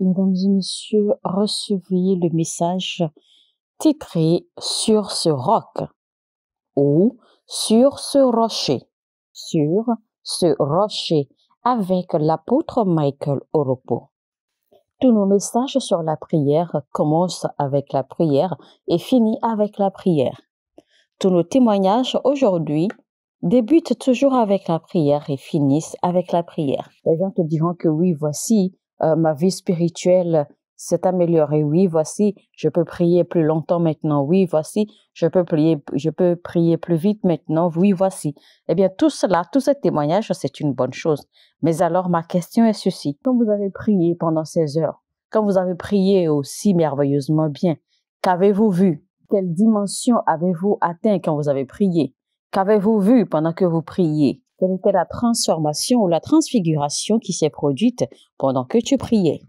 Mesdames et messieurs, recevez le message titré Sur ce roc ou Sur ce rocher. Sur ce rocher avec l'apôtre Michael Oropo. Tous nos messages sur la prière commencent avec la prière et finissent avec la prière. Tous nos témoignages aujourd'hui débutent toujours avec la prière et finissent avec la prière. Les gens te diront que oui, voici, euh, ma vie spirituelle s'est améliorée. Oui, voici, je peux prier plus longtemps maintenant. Oui, voici, je peux prier, je peux prier plus vite maintenant. Oui, voici. Eh bien, tout cela, tout ce témoignage, c'est une bonne chose. Mais alors, ma question est ceci. Quand vous avez prié pendant ces heures, quand vous avez prié aussi merveilleusement bien, qu'avez-vous vu? Quelle dimension avez-vous atteint quand vous avez prié? Qu'avez-vous vu pendant que vous priez? quelle était la transformation ou la transfiguration qui s'est produite pendant que tu priais.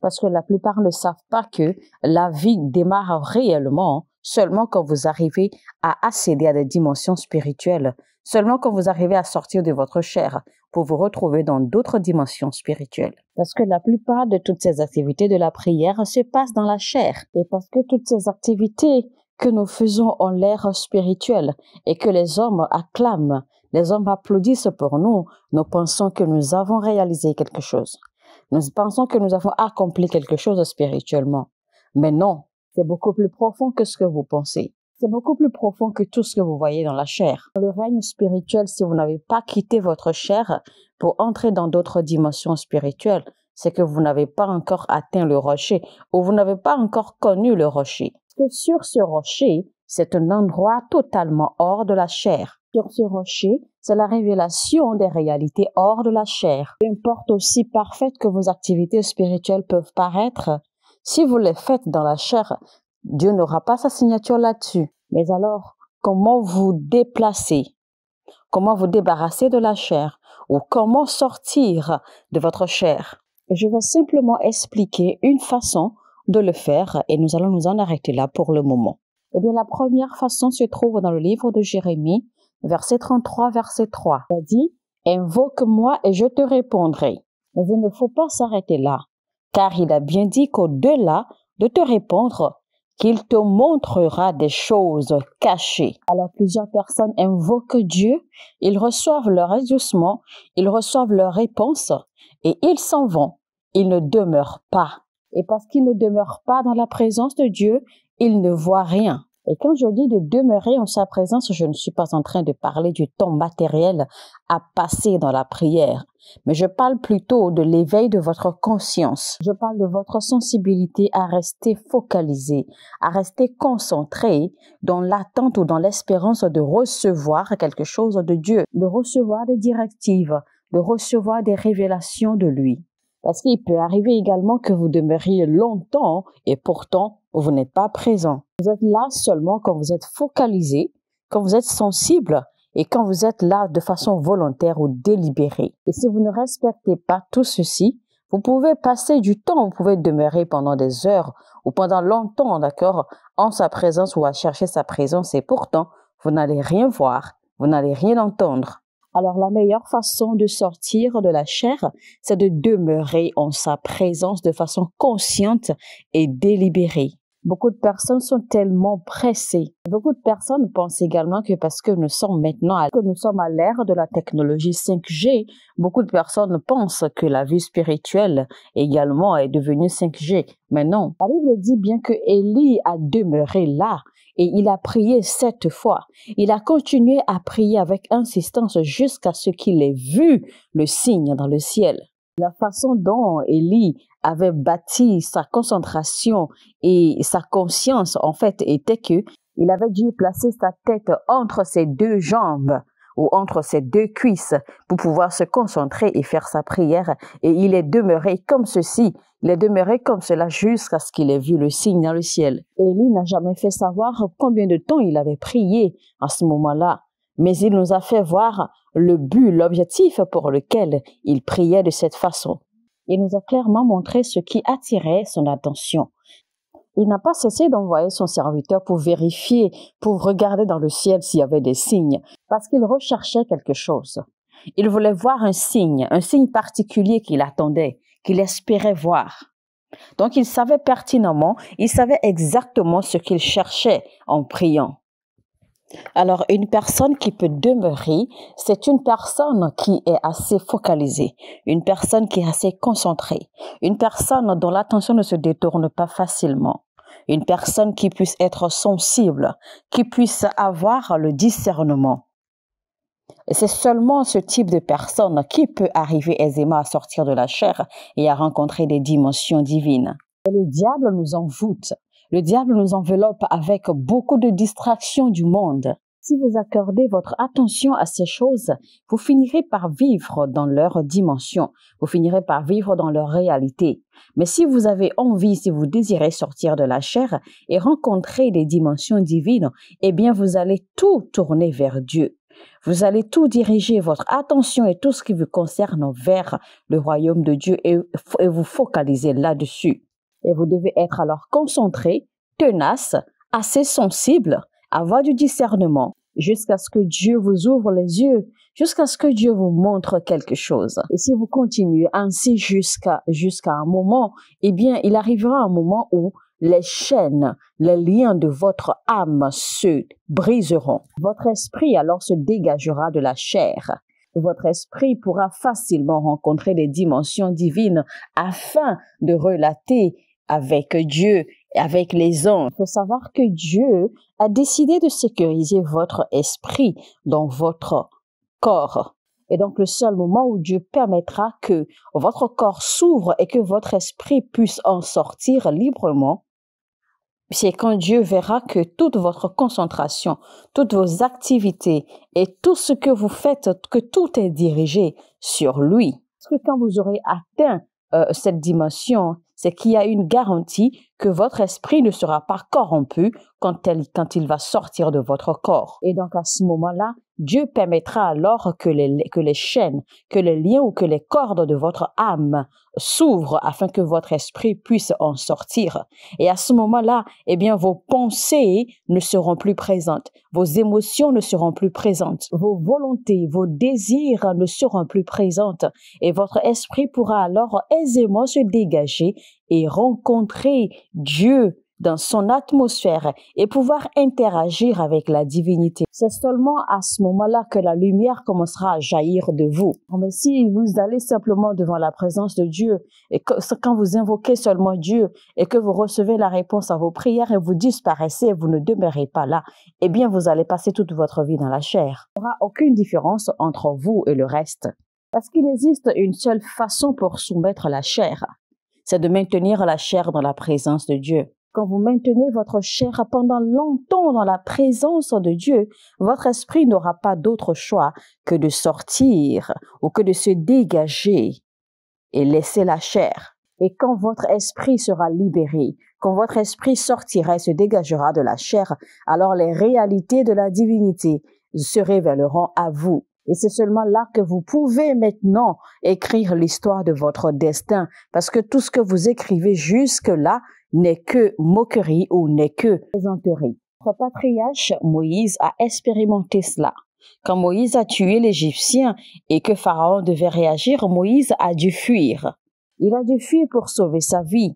Parce que la plupart ne savent pas que la vie démarre réellement seulement quand vous arrivez à accéder à des dimensions spirituelles, seulement quand vous arrivez à sortir de votre chair pour vous retrouver dans d'autres dimensions spirituelles. Parce que la plupart de toutes ces activités de la prière se passent dans la chair et parce que toutes ces activités que nous faisons en l'air spirituel et que les hommes acclament les hommes applaudissent pour nous. Nous pensons que nous avons réalisé quelque chose. Nous pensons que nous avons accompli quelque chose spirituellement. Mais non, c'est beaucoup plus profond que ce que vous pensez. C'est beaucoup plus profond que tout ce que vous voyez dans la chair. le règne spirituel, si vous n'avez pas quitté votre chair pour entrer dans d'autres dimensions spirituelles, c'est que vous n'avez pas encore atteint le rocher ou vous n'avez pas encore connu le rocher. Parce que sur ce rocher, c'est un endroit totalement hors de la chair sur ce rocher, c'est la révélation des réalités hors de la chair. Peu importe aussi parfaite que vos activités spirituelles peuvent paraître, si vous les faites dans la chair, Dieu n'aura pas sa signature là-dessus. Mais alors, comment vous déplacer Comment vous débarrasser de la chair Ou comment sortir de votre chair Je vais simplement expliquer une façon de le faire et nous allons nous en arrêter là pour le moment. Eh bien, la première façon se trouve dans le livre de Jérémie, verset 33, verset 3. Il a dit, Invoque-moi et je te répondrai. Mais il ne faut pas s'arrêter là, car il a bien dit qu'au-delà de te répondre, qu'il te montrera des choses cachées. Alors plusieurs personnes invoquent Dieu, ils reçoivent leur adoucement, ils reçoivent leur réponse et ils s'en vont. Ils ne demeurent pas. Et parce qu'ils ne demeurent pas dans la présence de Dieu, ils ne voient rien. Et quand je dis de demeurer en sa présence, je ne suis pas en train de parler du temps matériel à passer dans la prière, mais je parle plutôt de l'éveil de votre conscience. Je parle de votre sensibilité à rester focalisé, à rester concentré dans l'attente ou dans l'espérance de recevoir quelque chose de Dieu, de recevoir des directives, de recevoir des révélations de lui. Parce qu'il peut arriver également que vous demeuriez longtemps et pourtant vous n'êtes pas présent. Vous êtes là seulement quand vous êtes focalisé, quand vous êtes sensible et quand vous êtes là de façon volontaire ou délibérée. Et si vous ne respectez pas tout ceci, vous pouvez passer du temps, vous pouvez demeurer pendant des heures ou pendant longtemps, d'accord, en sa présence ou à chercher sa présence et pourtant, vous n'allez rien voir, vous n'allez rien entendre. Alors la meilleure façon de sortir de la chair, c'est de demeurer en sa présence de façon consciente et délibérée. Beaucoup de personnes sont tellement pressées. Beaucoup de personnes pensent également que parce que nous sommes maintenant à, que nous sommes à l'ère de la technologie 5G, beaucoup de personnes pensent que la vie spirituelle également est devenue 5G. Mais non. La Bible dit bien que Élie a demeuré là et il a prié sept fois. Il a continué à prier avec insistance jusqu'à ce qu'il ait vu le signe dans le ciel. La façon dont Élie avait bâti sa concentration et sa conscience, en fait, était que il avait dû placer sa tête entre ses deux jambes ou entre ses deux cuisses pour pouvoir se concentrer et faire sa prière. Et il est demeuré comme ceci, il est demeuré comme cela jusqu'à ce qu'il ait vu le signe dans le ciel. Élie n'a jamais fait savoir combien de temps il avait prié à ce moment-là, mais il nous a fait voir le but, l'objectif pour lequel il priait de cette façon. Il nous a clairement montré ce qui attirait son attention il n'a pas cessé d'envoyer son serviteur pour vérifier, pour regarder dans le ciel s'il y avait des signes, parce qu'il recherchait quelque chose. Il voulait voir un signe, un signe particulier qu'il attendait, qu'il espérait voir. Donc il savait pertinemment, il savait exactement ce qu'il cherchait en priant. Alors, une personne qui peut demeurer, c'est une personne qui est assez focalisée, une personne qui est assez concentrée, une personne dont l'attention ne se détourne pas facilement, une personne qui puisse être sensible, qui puisse avoir le discernement. C'est seulement ce type de personne qui peut arriver aisément à sortir de la chair et à rencontrer des dimensions divines. le diable nous en envoûte le diable nous enveloppe avec beaucoup de distractions du monde. Si vous accordez votre attention à ces choses, vous finirez par vivre dans leur dimension, vous finirez par vivre dans leur réalité. Mais si vous avez envie, si vous désirez sortir de la chair et rencontrer des dimensions divines, eh bien vous allez tout tourner vers Dieu. Vous allez tout diriger, votre attention et tout ce qui vous concerne vers le royaume de Dieu et, vous focaliser là-dessus et vous devez être alors concentré, tenace, assez sensible, avoir du discernement jusqu'à ce que Dieu vous ouvre les yeux, jusqu'à ce que Dieu vous montre quelque chose. Et si vous continuez ainsi jusqu'à jusqu'à un moment, eh bien, il arrivera un moment où les chaînes, les liens de votre âme se briseront. Votre esprit alors se dégagera de la chair. Votre esprit pourra facilement rencontrer des dimensions divines afin de relater avec Dieu et avec les anges. Il faut savoir que Dieu a décidé de sécuriser votre esprit dans votre corps. Et donc le seul moment où Dieu permettra que votre corps s'ouvre et que votre esprit puisse en sortir librement, c'est quand Dieu verra que toute votre concentration, toutes vos activités et tout ce que vous faites, que tout est dirigé sur lui. Parce que quand vous aurez atteint euh, cette dimension, c'est qu'il y a une garantie que votre esprit ne sera pas corrompu quand, il va sortir de votre corps. Et donc à ce moment-là, Dieu permettra alors que les, que les chaînes, que les liens ou que les cordes de votre âme s'ouvrent afin que votre esprit puisse en sortir. Et à ce moment-là, eh bien, vos pensées ne seront plus présentes, vos émotions ne seront plus présentes, vos volontés, vos désirs ne seront plus présentes et votre esprit pourra alors aisément se dégager et rencontrer Dieu dans son atmosphère et pouvoir interagir avec la divinité. C'est seulement à ce moment-là que la lumière commencera à jaillir de vous. Mais si vous allez simplement devant la présence de Dieu et que, quand vous invoquez seulement Dieu et que vous recevez la réponse à vos prières et vous disparaissez, vous ne demeurez pas là, eh bien vous allez passer toute votre vie dans la chair. Il n'y aura aucune différence entre vous et le reste. Parce qu'il existe une seule façon pour soumettre la chair c'est de maintenir la chair dans la présence de Dieu. Quand vous maintenez votre chair pendant longtemps dans la présence de Dieu, votre esprit n'aura pas d'autre choix que de sortir ou que de se dégager et laisser la chair. Et quand votre esprit sera libéré, quand votre esprit sortira et se dégagera de la chair, alors les réalités de la divinité se révéleront à vous et c'est seulement là que vous pouvez maintenant écrire l'histoire de votre destin, parce que tout ce que vous écrivez jusque-là n'est que moquerie ou n'est que plaisanterie. Notre patriarche Moïse a expérimenté cela. Quand Moïse a tué l'Égyptien et que Pharaon devait réagir, Moïse a dû fuir. Il a dû fuir pour sauver sa vie.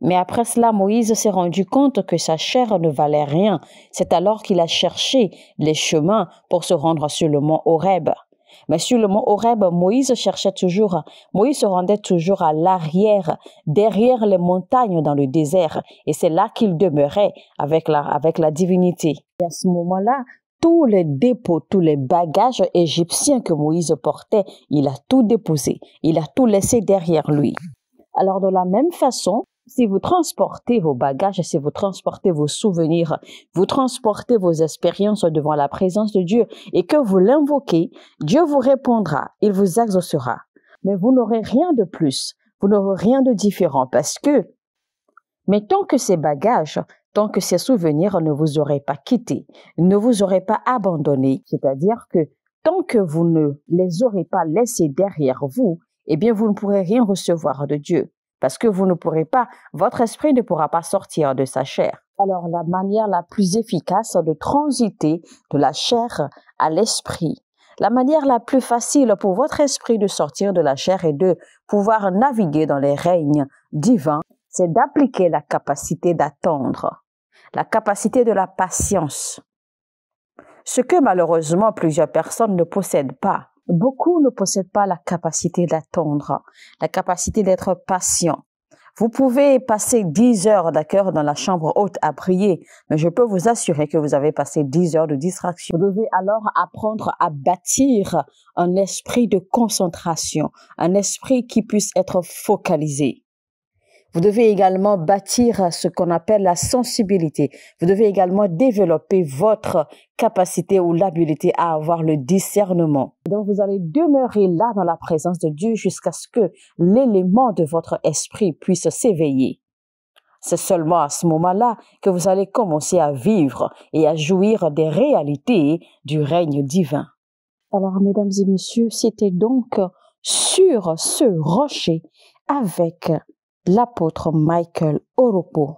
Mais après cela, Moïse s'est rendu compte que sa chair ne valait rien. C'est alors qu'il a cherché les chemins pour se rendre sur le mont Horeb. Mais sur le mont Horeb, Moïse cherchait toujours, Moïse se rendait toujours à l'arrière, derrière les montagnes dans le désert. Et c'est là qu'il demeurait avec la, avec la divinité. Et à ce moment-là, tous les dépôts, tous les bagages égyptiens que Moïse portait, il a tout déposé. Il a tout laissé derrière lui. Alors de la même façon, si vous transportez vos bagages, si vous transportez vos souvenirs, vous transportez vos expériences devant la présence de Dieu et que vous l'invoquez, Dieu vous répondra, il vous exaucera. Mais vous n'aurez rien de plus, vous n'aurez rien de différent parce que, mais tant que ces bagages, tant que ces souvenirs ne vous auraient pas quittés, ne vous auraient pas abandonné, c'est-à-dire que tant que vous ne les aurez pas laissés derrière vous, eh bien vous ne pourrez rien recevoir de Dieu parce que vous ne pourrez pas, votre esprit ne pourra pas sortir de sa chair. Alors la manière la plus efficace de transiter de la chair à l'esprit, la manière la plus facile pour votre esprit de sortir de la chair et de pouvoir naviguer dans les règnes divins, c'est d'appliquer la capacité d'attendre, la capacité de la patience. Ce que malheureusement plusieurs personnes ne possèdent pas. Beaucoup ne possèdent pas la capacité d'attendre, la capacité d'être patient. Vous pouvez passer 10 heures, d'accord, dans la chambre haute à prier, mais je peux vous assurer que vous avez passé 10 heures de distraction. Vous devez alors apprendre à bâtir un esprit de concentration, un esprit qui puisse être focalisé. Vous devez également bâtir ce qu'on appelle la sensibilité. Vous devez également développer votre capacité ou l'habilité à avoir le discernement. Donc vous allez demeurer là dans la présence de Dieu jusqu'à ce que l'élément de votre esprit puisse s'éveiller. C'est seulement à ce moment-là que vous allez commencer à vivre et à jouir des réalités du règne divin. Alors, mesdames et messieurs, c'était donc sur ce rocher avec l'apôtre Michael Oropo.